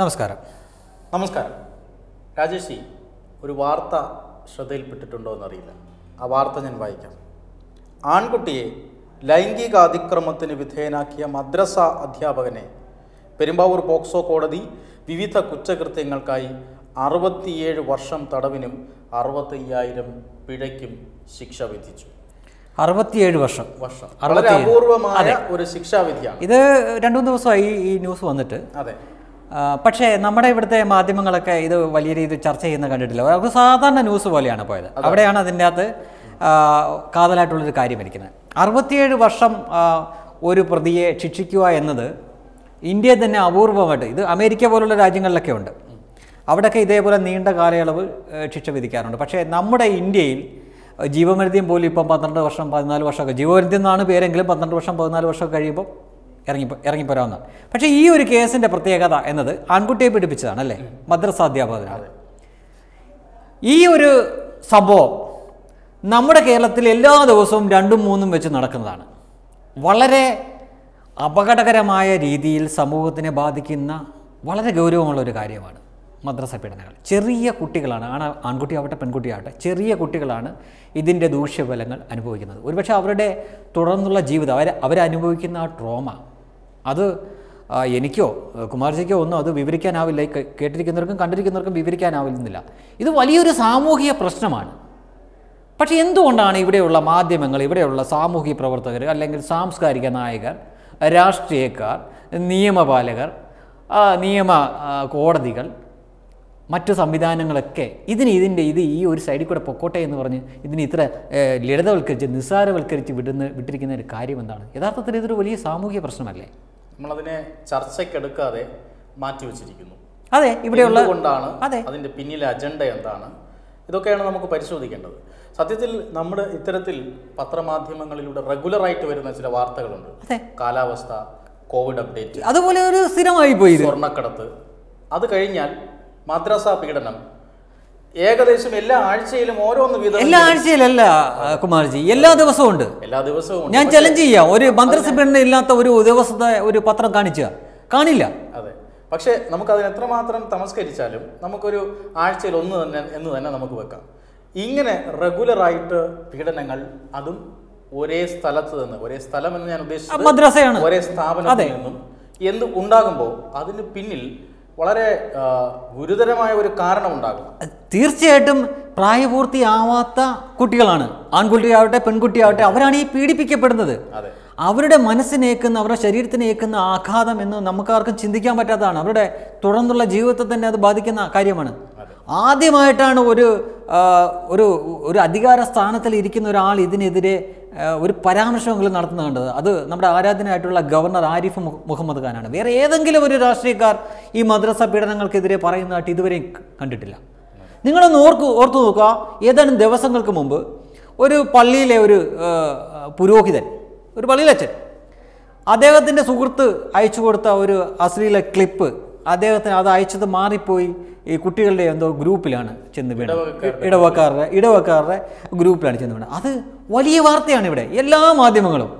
നമസ്കാരം നമസ്കാരം രാജേഷ് ജി ഒരു വാർത്ത ശ്രദ്ധയിൽപ്പെട്ടിട്ടുണ്ടോ എന്നറിയില്ല ആ വാർത്ത ഞാൻ വായിക്കാം ആൺകുട്ടിയെ ലൈംഗികാതിക്രമത്തിന് വിധേയനാക്കിയ മദ്രസ അധ്യാപകനെ പെരുമ്പാവൂർ പോക്സോ കോടതി വിവിധ കുറ്റകൃത്യങ്ങൾക്കായി അറുപത്തിയേഴ് വർഷം തടവിനും അറുപത്തയ്യായിരം പിഴയ്ക്കും ശിക്ഷ വിധിച്ചു അറുപത്തിയേഴ് വർഷം വർഷം അപൂർവമായ ഒരു ശിക്ഷാവിധിയാണ് ഇത് രണ്ടു മൂന്ന് ദിവസമായി ഈ ന്യൂസ് വന്നിട്ട് അതെ പക്ഷേ നമ്മുടെ ഇവിടുത്തെ മാധ്യമങ്ങളൊക്കെ ഇത് വലിയ രീതിയിൽ ചർച്ച ചെയ്യുന്ന കണ്ടിട്ടില്ല അവർക്ക് സാധാരണ ന്യൂസ് പോലെയാണ് പോയത് അവിടെയാണ് അതിൻ്റെ അകത്ത് കാതലായിട്ടുള്ളൊരു കാര്യം ഇരിക്കുന്നത് അറുപത്തിയേഴ് വർഷം ഒരു പ്രതിയെ ശിക്ഷിക്കുക എന്നത് ഇന്ത്യ തന്നെ അപൂർവമായിട്ട് ഇത് അമേരിക്ക പോലുള്ള രാജ്യങ്ങളിലൊക്കെ ഉണ്ട് അവിടെയൊക്കെ ഇതേപോലെ നീണ്ട കാലയളവ് ശിക്ഷ വിധിക്കാറുണ്ട് പക്ഷേ നമ്മുടെ ഇന്ത്യയിൽ ജീവമരുത്യം പോലും ഇപ്പം പന്ത്രണ്ട് വർഷം പതിനാല് വർഷമൊക്കെ ജീവമരുത്യം എന്നാണ് പേരെങ്കിലും പന്ത്രണ്ട് വർഷം പതിനാല് വർഷം കഴിയുമ്പോൾ ഇറങ്ങി ഇറങ്ങിപ്പോരാവുന്നതാണ് പക്ഷേ ഈ ഒരു കേസിൻ്റെ പ്രത്യേകത എന്നത് ആൺകുട്ടിയെ പീഡിപ്പിച്ചതാണ് അല്ലേ മദ്രസാധ്യാപകനാണ് ഈ ഒരു സംഭവം നമ്മുടെ കേരളത്തിൽ എല്ലാ ദിവസവും രണ്ടും മൂന്നും വെച്ച് നടക്കുന്നതാണ് വളരെ അപകടകരമായ രീതിയിൽ സമൂഹത്തിനെ ബാധിക്കുന്ന വളരെ ഗൗരവമുള്ള ഒരു കാര്യമാണ് മദ്രസ പീഡനങ്ങൾ ചെറിയ കുട്ടികളാണ് ആണ് ആൺകുട്ടിയാവട്ടെ പെൺകുട്ടിയാവട്ടെ ചെറിയ കുട്ടികളാണ് ഇതിൻ്റെ ദൂഷ്യഫലങ്ങൾ അനുഭവിക്കുന്നത് ഒരുപക്ഷെ അവരുടെ തുടർന്നുള്ള ജീവിതം അവർ അവരനുഭവിക്കുന്ന ആ ട്രോമ അത് എനിക്കോ കുമാർജിക്കോ ഒന്നും അത് വിവരിക്കാനാവില്ല കേട്ടിരിക്കുന്നവർക്കും കണ്ടിരിക്കുന്നവർക്കും വിവരിക്കാനാവുന്നില്ല ഇത് വലിയൊരു സാമൂഹിക പ്രശ്നമാണ് പക്ഷേ എന്തുകൊണ്ടാണ് ഇവിടെയുള്ള മാധ്യമങ്ങൾ ഇവിടെയുള്ള സാമൂഹിക പ്രവർത്തകർ അല്ലെങ്കിൽ സാംസ്കാരിക നായകർ രാഷ്ട്രീയക്കാർ നിയമപാലകർ നിയമ കോടതികൾ മറ്റു സംവിധാനങ്ങളൊക്കെ ഇതിന് ഇതിൻ്റെ ഇത് ഈ ഒരു സൈഡിൽ കൂടെ പൊക്കോട്ടെ എന്ന് പറഞ്ഞ് ഇതിന് ഇത്ര ലളിതവൽക്കരിച്ച് നിസ്സാരവൽക്കരിച്ച് വിടുന്ന വിട്ടിരിക്കുന്ന ഒരു കാര്യം എന്താണ് യഥാർത്ഥത്തിൽ ഇതൊരു വലിയ സാമൂഹിക പ്രശ്നമല്ലേ നമ്മളതിനെ ചർച്ചയ്ക്കെടുക്കാതെ മാറ്റിവെച്ചിരിക്കുന്നു അതെ ഇവിടെയുള്ള കൊണ്ടാണ് അതെ അതിൻ്റെ പിന്നിലെ അജണ്ട എന്താണ് ഇതൊക്കെയാണ് നമുക്ക് പരിശോധിക്കേണ്ടത് സത്യത്തിൽ നമ്മുടെ ഇത്തരത്തിൽ പത്രമാധ്യമങ്ങളിലൂടെ റെഗുലറായിട്ട് വരുന്ന ചില വാർത്തകളുണ്ട് കാലാവസ്ഥ കോവിഡ് അപ്ഡേറ്റ് അതുപോലെ ഒരു സ്ഥിരമായി പോയി സ്വർണ്ണക്കടത്ത് അത് കഴിഞ്ഞാൽ മദ്രസ പീഡനം ഏകദേശം എല്ലാ ആഴ്ചയിലും ഓരോന്ന് വീതം എല്ലാ ആഴ്ചയിലല്ല കുമാർജി എല്ലാ ദിവസവും ഉണ്ട് എല്ലാ ദിവസവും ഞാൻ ചലഞ്ച് ചെയ്യാം ഒരു മദ്രസ പീഡനം ഇല്ലാത്ത ഒരു ദിവസത്തെ ഒരു പത്രം കാണിക്കുക കാണില്ല അതെ പക്ഷേ നമുക്ക് അതിന് എത്രമാത്രം തമസ്കരിച്ചാലും നമുക്കൊരു ആഴ്ചയിൽ ഒന്ന് തന്നെ എന്ന് തന്നെ നമുക്ക് വെക്കാം ഇങ്ങനെ റെഗുലറായിട്ട് പീഡനങ്ങൾ അതും ഒരേ സ്ഥലത്ത് നിന്ന് ഒരേ സ്ഥലം എന്ന് ഞാൻ ഉദ്ദേശിച്ചത് മദ്രസയാണ് ഒരേ സ്ഥാപനത്തിൽ നിന്നും എന്ത് ഉണ്ടാകുമ്പോൾ അതിന് പിന്നിൽ വളരെ ഗുരുതരമായ ഒരു കാരണമുണ്ടാകും തീർച്ചയായിട്ടും പ്രായപൂർത്തിയാവാത്ത കുട്ടികളാണ് ആൺകുട്ടിയാവട്ടെ പെൺകുട്ടിയാവട്ടെ അവരാണ് ഈ പീഡിപ്പിക്കപ്പെടുന്നത് അവരുടെ മനസ്സിനേക്കുന്ന അവരുടെ ശരീരത്തിനേക്കുന്ന ആഘാതം എന്ന് നമുക്കാർക്കും ചിന്തിക്കാൻ പറ്റാത്തതാണ് അവരുടെ തുടർന്നുള്ള ജീവിതത്തെ തന്നെ അത് ബാധിക്കുന്ന കാര്യമാണ് ആദ്യമായിട്ടാണ് ഒരു ഒരു ഒരു അധികാര സ്ഥാനത്തിൽ ഇരിക്കുന്ന ഒരാൾ ഇതിനെതിരെ ഒരു പരാമർശമെങ്കിലും നടത്തുന്ന കണ്ടത് അത് നമ്മുടെ ആരാധനയായിട്ടുള്ള ഗവർണർ ആരിഫ് മുഹമ്മദ് ഖാനാണ് വേറെ ഏതെങ്കിലും ഒരു രാഷ്ട്രീയക്കാർ ഈ മദ്രസ പീഡനങ്ങൾക്കെതിരെ പറയുന്നതായിട്ട് ഇതുവരെയും കണ്ടിട്ടില്ല നിങ്ങളൊന്ന് ഓർക്ക് ഓർത്തു നോക്കുക ഏതാനും ദിവസങ്ങൾക്ക് മുമ്പ് ഒരു പള്ളിയിലെ ഒരു പുരോഹിതൻ ഒരു പള്ളിയിലച്ഛൻ അദ്ദേഹത്തിൻ്റെ സുഹൃത്ത് അയച്ചു കൊടുത്ത ഒരു അശ്ലീല ക്ലിപ്പ് അദ്ദേഹത്തിന് അത് അയച്ചത് മാറിപ്പോയി ഈ കുട്ടികളുടെ എന്തോ ഗ്രൂപ്പിലാണ് ചെന്ന് വീണത് ഇടവക്കാരുടെ ഇടവക്കാരുടെ ഗ്രൂപ്പിലാണ് ചെന്ന് വീണത് അത് വലിയ വാർത്തയാണ് ഇവിടെ എല്ലാ മാധ്യമങ്ങളും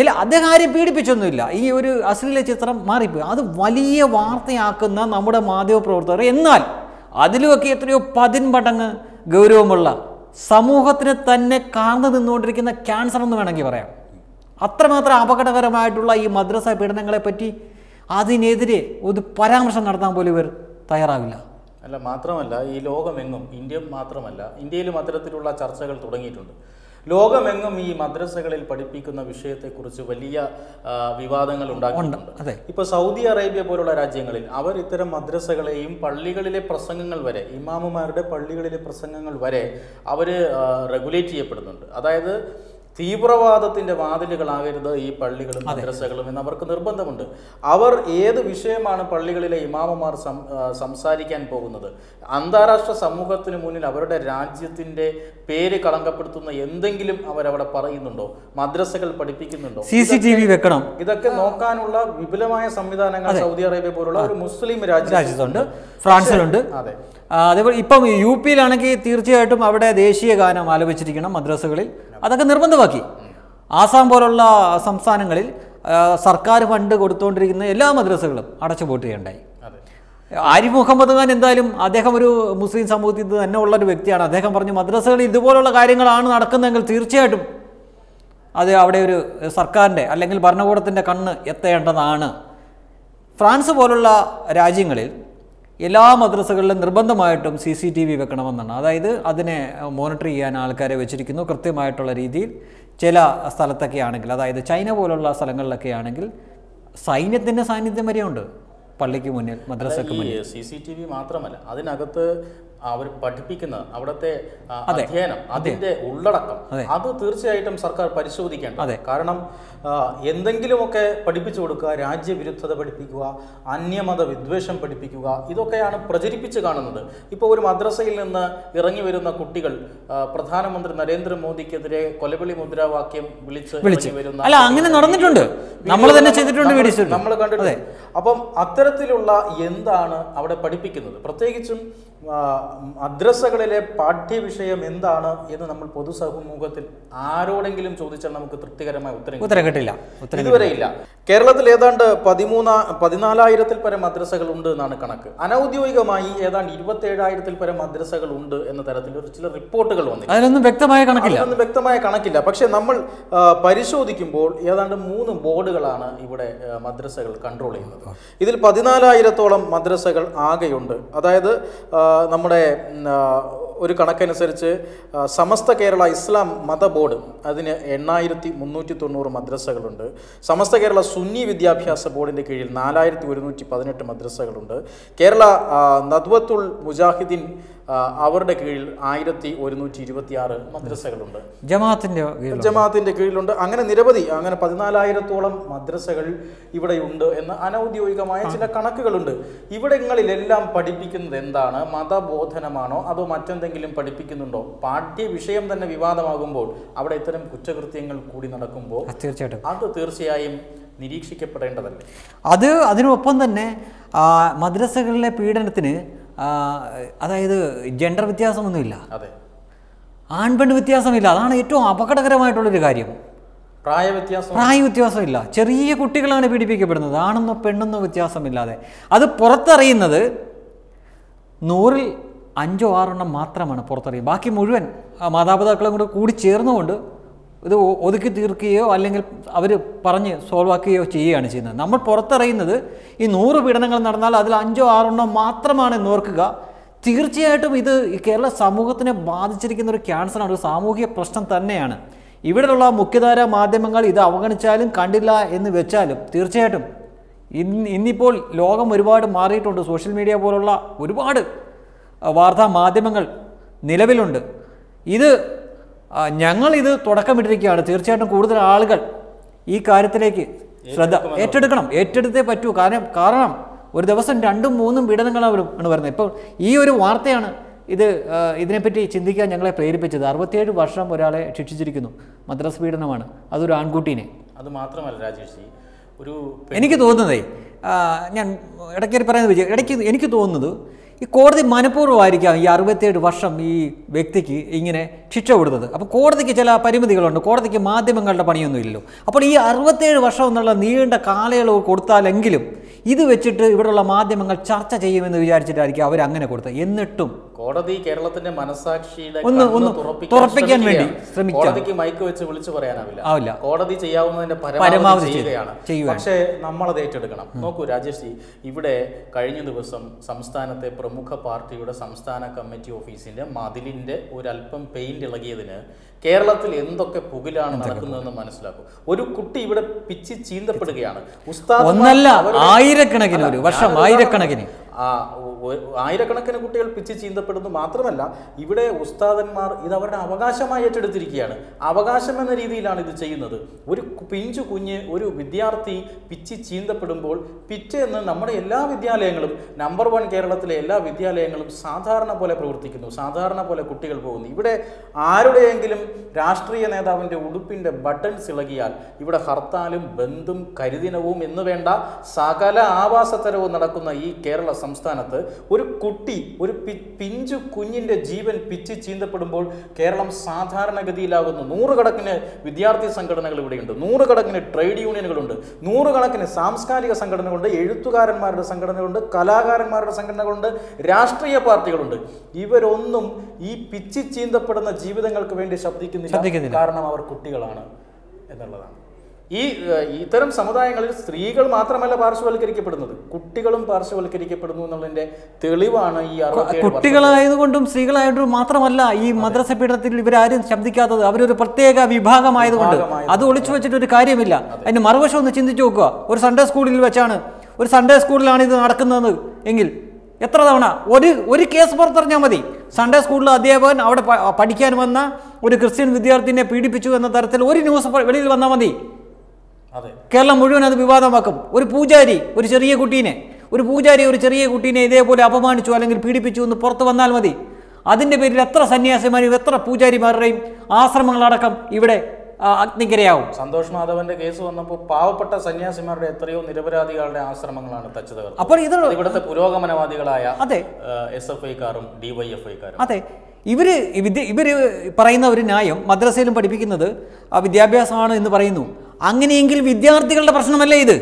എല്ലാ അദ്ദേഹം ആരെയും പീഡിപ്പിച്ചൊന്നുമില്ല ഈ ഒരു അശ്ലീല ചിത്രം മാറിപ്പോയി അത് വലിയ വാർത്തയാക്കുന്ന നമ്മുടെ മാധ്യമ പ്രവർത്തകർ എന്നാൽ അതിലുമൊക്കെ എത്രയോ പതിൻപടങ്ങ് ഗൗരവമുള്ള സമൂഹത്തിന് തന്നെ കാർന്നു നിന്നുകൊണ്ടിരിക്കുന്ന ക്യാൻസർ എന്ന് വേണമെങ്കിൽ പറയാം അത്രമാത്രം അപകടകരമായിട്ടുള്ള ഈ മദ്രസ പീഡനങ്ങളെപ്പറ്റി അതിനെതിരെ ഒരു പരാമർശം നടത്താൻ പോലും ഇവർ തയ്യാറാവില്ല അല്ല മാത്രമല്ല ഈ ലോകമെങ്ങും ഇന്ത്യ മാത്രമല്ല ഇന്ത്യയിലും അത്തരത്തിലുള്ള ചർച്ചകൾ തുടങ്ങിയിട്ടുണ്ട് ലോകമെങ്ങും ഈ മദ്രസകളിൽ പഠിപ്പിക്കുന്ന വിഷയത്തെക്കുറിച്ച് വലിയ വിവാദങ്ങൾ ഉണ്ടാക്കുന്നുണ്ട് ഇപ്പോൾ സൗദി അറേബ്യ പോലുള്ള രാജ്യങ്ങളിൽ അവർ ഇത്തരം മദ്രസകളെയും പള്ളികളിലെ പ്രസംഗങ്ങൾ വരെ ഇമാമുമാരുടെ പള്ളികളിലെ പ്രസംഗങ്ങൾ വരെ അവർ റെഗുലേറ്റ് ചെയ്യപ്പെടുന്നുണ്ട് അതായത് തീവ്രവാദത്തിന്റെ വാതിലുകളാകരുത് ഈ പള്ളികളും മദ്രസകളും എന്ന് അവർക്ക് നിർബന്ധമുണ്ട് അവർ ഏത് വിഷയമാണ് പള്ളികളിലെ ഇമാമമാർ സംസാരിക്കാൻ പോകുന്നത് അന്താരാഷ്ട്ര സമൂഹത്തിന് മുന്നിൽ അവരുടെ രാജ്യത്തിന്റെ പേര് കളങ്കപ്പെടുത്തുന്ന എന്തെങ്കിലും അവരവിടെ പറയുന്നുണ്ടോ മദ്രസകൾ പഠിപ്പിക്കുന്നുണ്ടോ സി സി ടി വി വെക്കണം ഇതൊക്കെ നോക്കാനുള്ള വിപുലമായ സംവിധാനങ്ങൾ സൗദി അറേബ്യ പോലുള്ള ഒരു മുസ്ലിം രാജ്യത്തുണ്ട് ഫ്രാൻസിലുണ്ട് അതെ അതേപോലെ ഇപ്പം യു പിയിലാണെങ്കിൽ തീർച്ചയായിട്ടും അവിടെ ദേശീയ ഗാനം ആലപിച്ചിരിക്കണം മദ്രസകളിൽ അതൊക്കെ നിർബന്ധമാക്കി ആസാം പോലുള്ള സംസ്ഥാനങ്ങളിൽ സർക്കാർ ഫണ്ട് കൊടുത്തുകൊണ്ടിരിക്കുന്ന എല്ലാ മദ്രസകളും അടച്ചുപൂട്ടുകയുണ്ടായി ആരിഫ് മുഹമ്മദ് ഖാൻ എന്തായാലും അദ്ദേഹം ഒരു മുസ്ലിം സമൂഹത്തിൽ തന്നെ ഉള്ളൊരു ഒരു വ്യക്തിയാണ് അദ്ദേഹം പറഞ്ഞു മദ്രസകൾ ഇതുപോലുള്ള കാര്യങ്ങളാണ് നടക്കുന്നതെങ്കിൽ തീർച്ചയായിട്ടും അത് അവിടെ ഒരു സർക്കാരിൻ്റെ അല്ലെങ്കിൽ ഭരണകൂടത്തിൻ്റെ കണ്ണ് എത്തേണ്ടതാണ് ഫ്രാൻസ് പോലുള്ള രാജ്യങ്ങളിൽ എല്ലാ മദ്രസകളിലും നിർബന്ധമായിട്ടും സി സി ടി വി വെക്കണമെന്നാണ് അതായത് അതിനെ മോണിറ്റർ ചെയ്യാൻ ആൾക്കാരെ വെച്ചിരിക്കുന്നു കൃത്യമായിട്ടുള്ള രീതിയിൽ ചില സ്ഥലത്തൊക്കെ ആണെങ്കിൽ അതായത് ചൈന പോലുള്ള സ്ഥലങ്ങളിലൊക്കെ ആണെങ്കിൽ സൈന്യത്തിൻ്റെ സാന്നിധ്യം വരെയുണ്ട് പള്ളിക്ക് മുന്നിൽ മദ്രസക്ക് മുന്നിൽ സി സി ടി വി മാത്രമല്ല അതിനകത്ത് അവർ പഠിപ്പിക്കുന്നത് അവിടുത്തെ അധ്യയനം അതിന്റെ ഉള്ളടക്കം അത് തീർച്ചയായിട്ടും സർക്കാർ പരിശോധിക്കേണ്ടത് കാരണം എന്തെങ്കിലുമൊക്കെ പഠിപ്പിച്ചു കൊടുക്കുക രാജ്യവിരുദ്ധത പഠിപ്പിക്കുക അന്യമത വിദ്വേഷം പഠിപ്പിക്കുക ഇതൊക്കെയാണ് പ്രചരിപ്പിച്ച് കാണുന്നത് ഇപ്പോൾ ഒരു മദ്രസയിൽ നിന്ന് ഇറങ്ങി വരുന്ന കുട്ടികൾ പ്രധാനമന്ത്രി നരേന്ദ്രമോദിക്കെതിരെ കൊലവിളി മുദ്രാവാക്യം വിളിച്ച് വരുന്ന അല്ല അങ്ങനെ നടന്നിട്ടുണ്ട് നമ്മൾ തന്നെ ചെയ്തിട്ടുണ്ട് നമ്മൾ കണ്ടിട്ടുണ്ട് അപ്പം അത്തരത്തിലുള്ള എന്താണ് അവിടെ പഠിപ്പിക്കുന്നത് പ്രത്യേകിച്ചും മദ്രസകളിലെ പാഠ്യവിഷയം എന്താണ് എന്ന് നമ്മൾ പൊതുസമൂഹത്തിൽ ആരോടെങ്കിലും ചോദിച്ചാൽ നമുക്ക് തൃപ്തികരമായ ഉത്തരം ഉത്തരം കിട്ടില്ല ഇതുവരെ ഇല്ല കേരളത്തിൽ ഏതാണ്ട് പതിമൂന്ന പതിനാലായിരത്തിൽ പരം മദ്രസകൾ ഉണ്ട് എന്നാണ് കണക്ക് അനൌദ്യോഗികമായി ഏതാണ്ട് ഇരുപത്തി ഏഴായിരത്തിൽ പരം മദ്രസകൾ ഉണ്ട് എന്ന തരത്തിൽ ഒരു ചില റിപ്പോർട്ടുകൾ വന്നു അതിനൊന്നും വ്യക്തമായ കണക്കില്ല അതൊന്നും വ്യക്തമായ കണക്കില്ല പക്ഷേ നമ്മൾ പരിശോധിക്കുമ്പോൾ ഏതാണ്ട് മൂന്ന് ബോർഡുകളാണ് ഇവിടെ മദ്രസകൾ കൺട്രോൾ ചെയ്യുന്നത് ഇതിൽ പതിനാലായിരത്തോളം മദ്രസകൾ ആകെയുണ്ട് അതായത് നമ്മുടെ ഒരു കണക്കനുസരിച്ച് സമസ്ത കേരള ഇസ്ലാം മത ബോർഡ് അതിന് എണ്ണായിരത്തി മുന്നൂറ്റി തൊണ്ണൂറ് മദ്രസകളുണ്ട് സമസ്ത കേരള സുന്നി വിദ്യാഭ്യാസ ബോർഡിൻ്റെ കീഴിൽ നാലായിരത്തി ഒരുന്നൂറ്റി പതിനെട്ട് മദ്രസകളുണ്ട് കേരള നദ്വത്തുൽ മുജാഹിദ്ദീൻ അവരുടെ കീഴിൽ ആയിരത്തി ഒരുന്നൂറ്റി ഇരുപത്തി ആറ് മദ്രസകളുണ്ട് ജമാഅത്തിൻ്റെ ജമാഅത്തിൻ്റെ കീഴിലുണ്ട് അങ്ങനെ നിരവധി അങ്ങനെ പതിനാലായിരത്തോളം മദ്രസകൾ ഇവിടെ ഉണ്ട് എന്ന് അനൗദ്യോഗികമായ ചില കണക്കുകളുണ്ട് ഇവിടങ്ങളിലെല്ലാം പഠിപ്പിക്കുന്നത് എന്താണ് മതബോധനമാണോ അതോ മറ്റെന്ത് എന്തെങ്കിലും പഠിപ്പിക്കുന്നുണ്ടോ പാഠ്യ വിഷയം തന്നെ വിവാദമാകുമ്പോൾ അവിടെ ഇത്തരം കുറ്റകൃത്യങ്ങൾ കൂടി നടക്കുമ്പോൾ തീർച്ചയായിട്ടും അത് തീർച്ചയായും നിരീക്ഷിക്കപ്പെടേണ്ടതല്ലേ അത് അതിനൊപ്പം തന്നെ മദ്രസകളിലെ പീഡനത്തിന് അതായത് ജെൻഡർ വ്യത്യാസമൊന്നുമില്ല അതെ ആൺപെൺ വ്യത്യാസമില്ല അതാണ് ഏറ്റവും അപകടകരമായിട്ടുള്ളൊരു കാര്യം പ്രായ വ്യത്യാസം പ്രായ വ്യത്യാസമില്ല ചെറിയ കുട്ടികളാണ് പീഡിപ്പിക്കപ്പെടുന്നത് ആണെന്നോ പെണ്ണെന്നോ വ്യത്യാസമില്ലാതെ അത് പുറത്തറിയുന്നത് നൂറിൽ അഞ്ചോ ആറെണ്ണം മാത്രമാണ് പുറത്തറിയുക ബാക്കി മുഴുവൻ മാതാപിതാക്കളും കൂടെ കൂടി ചേർന്നുകൊണ്ട് ഇത് ഒതുക്കി തീർക്കുകയോ അല്ലെങ്കിൽ അവർ പറഞ്ഞ് സോൾവ് ആക്കുകയോ ചെയ്യുകയാണ് ചെയ്യുന്നത് നമ്മൾ പുറത്തറിയുന്നത് ഈ നൂറ് പീഡനങ്ങൾ നടന്നാൽ അതിൽ അഞ്ചോ ആറെണ്ണം മാത്രമാണ് നോർക്കുക തീർച്ചയായിട്ടും ഇത് ഈ കേരള സമൂഹത്തിനെ ബാധിച്ചിരിക്കുന്ന ഒരു ക്യാൻസറാണ് ഒരു സാമൂഹിക പ്രശ്നം തന്നെയാണ് ഇവിടെയുള്ള മുഖ്യധാര മാധ്യമങ്ങൾ ഇത് അവഗണിച്ചാലും കണ്ടില്ല എന്ന് വെച്ചാലും തീർച്ചയായിട്ടും ഇന്ന് ഇന്നിപ്പോൾ ലോകം ഒരുപാട് മാറിയിട്ടുണ്ട് സോഷ്യൽ മീഡിയ പോലുള്ള ഒരുപാട് വാർത്താ മാധ്യമങ്ങൾ നിലവിലുണ്ട് ഇത് ഞങ്ങളിത് തുടക്കമിട്ടിരിക്കുകയാണ് തീർച്ചയായിട്ടും കൂടുതൽ ആളുകൾ ഈ കാര്യത്തിലേക്ക് ശ്രദ്ധ ഏറ്റെടുക്കണം ഏറ്റെടുത്തേ പറ്റൂ കാരണം കാരണം ഒരു ദിവസം രണ്ടും മൂന്നും പീഡനങ്ങളാവരും ആണ് പറയുന്നത് ഇപ്പോൾ ഈ ഒരു വാർത്തയാണ് ഇത് ഇതിനെപ്പറ്റി ചിന്തിക്കാൻ ഞങ്ങളെ പ്രേരിപ്പിച്ചത് അറുപത്തിയേഴ് വർഷം ഒരാളെ ശിക്ഷിച്ചിരിക്കുന്നു മദ്രസ് പീഡനമാണ് അതൊരു ആൺകുട്ടീനെ അത് മാത്രമല്ല രാജേഷ് ഒരു എനിക്ക് തോന്നുന്നതേ ഞാൻ ഇടയ്ക്ക് പറയുന്നത് വിജയം ഇടയ്ക്ക് എനിക്ക് തോന്നുന്നത് ഈ കോടതി മനഃപൂർവ്വമായിരിക്കാം ഈ അറുപത്തിയേഴ് വർഷം ഈ വ്യക്തിക്ക് ഇങ്ങനെ ശിക്ഷ കൊടുത്തത് അപ്പോൾ കോടതിക്ക് ചില പരിമിതികളുണ്ട് കോടതിക്ക് മാധ്യമങ്ങളുടെ പണിയൊന്നുമില്ലല്ലോ അപ്പോൾ ഈ അറുപത്തേഴ് വർഷം എന്നുള്ള നീണ്ട കാലയളവ് കൊടുത്താലെങ്കിലും ഇത് വെച്ചിട്ട് ഇവിടെയുള്ള മാധ്യമങ്ങൾ ചർച്ച ചെയ്യുമെന്ന് വിചാരിച്ചിട്ടായിരിക്കും അവരങ്ങനെ കൊടുത്തത് എന്നിട്ടും കോടതി കേരളത്തിന്റെ മനസാക്ഷിയുടെ തുറപ്പിക്കാൻ വേണ്ടി കോടതിക്ക് മൈക്ക് വെച്ച് വിളിച്ചു പറയാനാവില്ല കോടതി ചെയ്യാവുന്നതിന്റെ പരമാവധി ചെയ്യുകയാണ് പക്ഷേ അത് ഏറ്റെടുക്കണം നോക്കൂ രാജേഷ് ജി ഇവിടെ കഴിഞ്ഞ ദിവസം സംസ്ഥാനത്തെ പ്രമുഖ പാർട്ടിയുടെ സംസ്ഥാന കമ്മിറ്റി ഓഫീസിന്റെ മതിലിന്റെ ഒരല്പം പെയിന്റ് ഇളകിയതിന് കേരളത്തിൽ എന്തൊക്കെ പുകിലാണ് നടക്കുന്നതെന്ന് മനസ്സിലാക്കും ഒരു കുട്ടി ഇവിടെ പിച്ച് ചീന്തപ്പെടുകയാണ് ഉസ്താദ് ഒന്നല്ല ആയിരക്കണക്കിന് ഒരു വർഷം ആയിരക്കണക്കിന് ആ ആയിരക്കണക്കിന് കുട്ടികൾ പിച്ച് ചീന്തപ്പെടുന്നു മാത്രമല്ല ഇവിടെ ഉസ്താദന്മാർ ഇത് അവരുടെ അവകാശമായി ഏറ്റെടുത്തിരിക്കുകയാണ് അവകാശം എന്ന രീതിയിലാണ് ഇത് ചെയ്യുന്നത് ഒരു പിഞ്ചു കുഞ്ഞ് ഒരു വിദ്യാർത്ഥി പിച്ച് ചീന്തപ്പെടുമ്പോൾ പിറ്റേന്ന് നമ്മുടെ എല്ലാ വിദ്യാലയങ്ങളും നമ്പർ വൺ കേരളത്തിലെ എല്ലാ വിദ്യാലയങ്ങളും സാധാരണ പോലെ പ്രവർത്തിക്കുന്നു സാധാരണ പോലെ കുട്ടികൾ പോകുന്നു ഇവിടെ ആരുടെയെങ്കിലും രാഷ്ട്രീയ നേതാവിൻ്റെ ഉടുപ്പിൻ്റെ ബട്ടൺ ഇളകിയാൽ ഇവിടെ ഹർത്താലും ബന്ധും കരിദിനവും എന്ന് വേണ്ട സകല ആവാസതരവും നടക്കുന്ന ഈ കേരള സംസ്ഥാനത്ത് ഒരു കുട്ടി ഒരു പിഞ്ചു കുഞ്ഞിൻ്റെ ജീവൻ പിച്ച് ചീന്തപ്പെടുമ്പോൾ കേരളം സാധാരണഗതിയിലാകുന്നു നൂറുകണക്കിന് വിദ്യാർത്ഥി സംഘടനകൾ ഇവിടെയുണ്ട് നൂറുകണക്കിന് ട്രേഡ് യൂണിയനുകളുണ്ട് നൂറുകണക്കിന് സാംസ്കാരിക സംഘടനകളുണ്ട് എഴുത്തുകാരന്മാരുടെ സംഘടനകളുണ്ട് കലാകാരന്മാരുടെ സംഘടനകളുണ്ട് രാഷ്ട്രീയ പാർട്ടികളുണ്ട് ഇവരൊന്നും ഈ പിച്ച് ചീന്തപ്പെടുന്ന ജീവിതങ്ങൾക്ക് വേണ്ടി ശബ്ദിക്കുന്നില്ല കാരണം അവർ കുട്ടികളാണ് എന്നുള്ളതാണ് ഈ ഇത്തരം സമുദായങ്ങളിൽ സ്ത്രീകൾ മാത്രമല്ല പാർശ്വവൽക്കരിക്കപ്പെടുന്നത് കുട്ടികളും പാർശ്വവൽക്കരിക്കപ്പെടുന്നു എന്നുള്ളതിന്റെ തെളിവാണ് ഈ കുട്ടികളായതുകൊണ്ടും സ്ത്രീകളായതുകൊണ്ടും മാത്രമല്ല ഈ മദ്രസ പീഠത്തിൽ ഇവരാരും ശബ്ദിക്കാത്തത് അവരൊരു പ്രത്യേക വിഭാഗമായതുകൊണ്ട് അത് ഒളിച്ചു വെച്ചിട്ട് ഒരു കാര്യമില്ല അതിന് മറുവശം ഒന്ന് ചിന്തിച്ചു നോക്കുക ഒരു സൺഡേ സ്കൂളിൽ വെച്ചാണ് ഒരു സൺഡേ സ്കൂളിലാണ് ഇത് നടക്കുന്നത് എങ്കിൽ എത്ര തവണ ഒരു ഒരു കേസ് പുറത്തറിഞ്ഞാൽ മതി സൺഡേ സ്കൂളിലെ അധ്യാപകൻ അവിടെ പഠിക്കാൻ വന്ന ഒരു ക്രിസ്ത്യൻ വിദ്യാർത്ഥിനെ പീഡിപ്പിച്ചു എന്ന തരത്തിൽ ഒരു ന്യൂസ് വെളിയിൽ വന്നാൽ മതി കേരളം മുഴുവൻ അത് വിവാദമാക്കും ഒരു പൂജാരി ഒരു ചെറിയ കുട്ടീനെ ഒരു പൂജാരി ഒരു ചെറിയ കുട്ടീനെ ഇതേപോലെ അപമാനിച്ചു അല്ലെങ്കിൽ പീഡിപ്പിച്ചു എന്ന് പുറത്തു വന്നാൽ മതി അതിൻ്റെ പേരിൽ എത്ര സന്യാസിമാരെയും എത്ര പൂജാരിമാരുടെയും ആശ്രമങ്ങളടക്കം ഇവിടെ അഗ്നിഗരയാവും സന്തോഷ് മാധവന്റെ കേസ് വന്നപ്പോൾ പാവപ്പെട്ട സന്യാസിമാരുടെ എത്രയോ നിരപരാധികളുടെ ആശ്രമങ്ങളാണ് തച്ചത് അപ്പോൾ ഇത് ഇവിടുത്തെ പുരോഗമനവാദികളായ അതെ എസ് എഫ് ഐക്കാരും ഡിവൈഎഫ്ഐക്കാരും അതെ ഇവർ ഇവർ പറയുന്ന ഒരു ന്യായം മദ്രസയിലും പഠിപ്പിക്കുന്നത് വിദ്യാഭ്യാസമാണ് എന്ന് പറയുന്നു അങ്ങനെയെങ്കിൽ വിദ്യാർത്ഥികളുടെ പ്രശ്നമല്ലേ ഇത്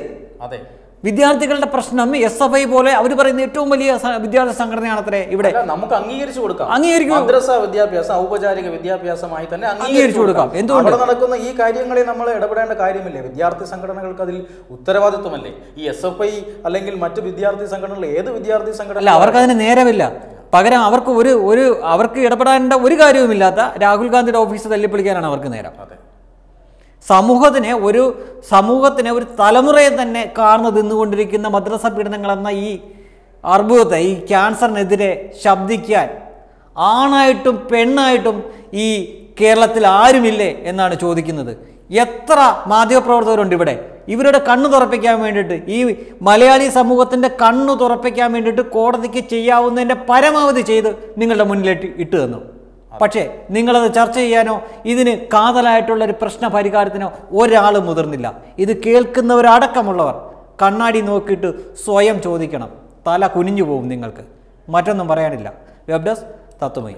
അതെ വിദ്യാർത്ഥികളുടെ പ്രശ്നം എസ് എഫ് ഐ പോലെ അവർ പറയുന്ന ഏറ്റവും വലിയ വിദ്യാർത്ഥി സംഘടനയാണത്രേ ഇവിടെ നമുക്ക് അംഗീകരിച്ചു കൊടുക്കാം അംഗീകരിക്കും വിദ്യാഭ്യാസം ഔപചാരിക വിദ്യാഭ്യാസമായി തന്നെ അംഗീകരിച്ചു കൊടുക്കാം എന്തുകൊണ്ട് നടക്കുന്ന ഈ കാര്യങ്ങളെ നമ്മൾ ഇടപെടേണ്ട കാര്യമില്ലേ വിദ്യാർത്ഥി സംഘടനകൾക്ക് അതിൽ ഉത്തരവാദിത്വമല്ലേ ഈ എസ് എഫ് ഐ അല്ലെങ്കിൽ മറ്റു വിദ്യാർത്ഥി സംഘടനകൾ ഏത് വിദ്യാർത്ഥി സംഘടന അല്ല അവർക്ക് അതിന് നേരമില്ല പകരം അവർക്ക് ഒരു ഒരു അവർക്ക് ഇടപെടേണ്ട ഒരു കാര്യവുമില്ലാത്ത രാഹുൽ ഗാന്ധിയുടെ ഓഫീസ് തല്ലിപ്പൊളിക്കാനാണ് അവർക്ക് നേരം അതെ സമൂഹത്തിനെ ഒരു സമൂഹത്തിനെ ഒരു തലമുറയെ തന്നെ കാർന്നു തിന്നുകൊണ്ടിരിക്കുന്ന മദ്രസ പീഡനങ്ങൾ എന്ന ഈ അർബുദത്തെ ഈ ക്യാൻസറിനെതിരെ ശബ്ദിക്കാൻ ആണായിട്ടും പെണ്ണായിട്ടും ഈ കേരളത്തിൽ ആരുമില്ലേ എന്നാണ് ചോദിക്കുന്നത് എത്ര മാധ്യമപ്രവർത്തകരുണ്ട് ഇവിടെ ഇവരുടെ കണ്ണു തുറപ്പിക്കാൻ വേണ്ടിയിട്ട് ഈ മലയാളി സമൂഹത്തിൻ്റെ കണ്ണു തുറപ്പിക്കാൻ വേണ്ടിയിട്ട് കോടതിക്ക് ചെയ്യാവുന്നതിൻ്റെ പരമാവധി ചെയ്ത് നിങ്ങളുടെ മുന്നിലേക്ക് ഇട്ട് തന്നു പക്ഷേ നിങ്ങളത് ചർച്ച ചെയ്യാനോ ഇതിന് കാതലായിട്ടുള്ള ഒരു പ്രശ്ന പരിഹാരത്തിനോ ഒരാൾ മുതിർന്നില്ല ഇത് കേൾക്കുന്നവരടക്കമുള്ളവർ കണ്ണാടി നോക്കിയിട്ട് സ്വയം ചോദിക്കണം തല കുനിഞ്ഞു പോകും നിങ്ങൾക്ക് മറ്റൊന്നും പറയാനില്ല വെബ് ഡെസ്ക് തത്വമൈ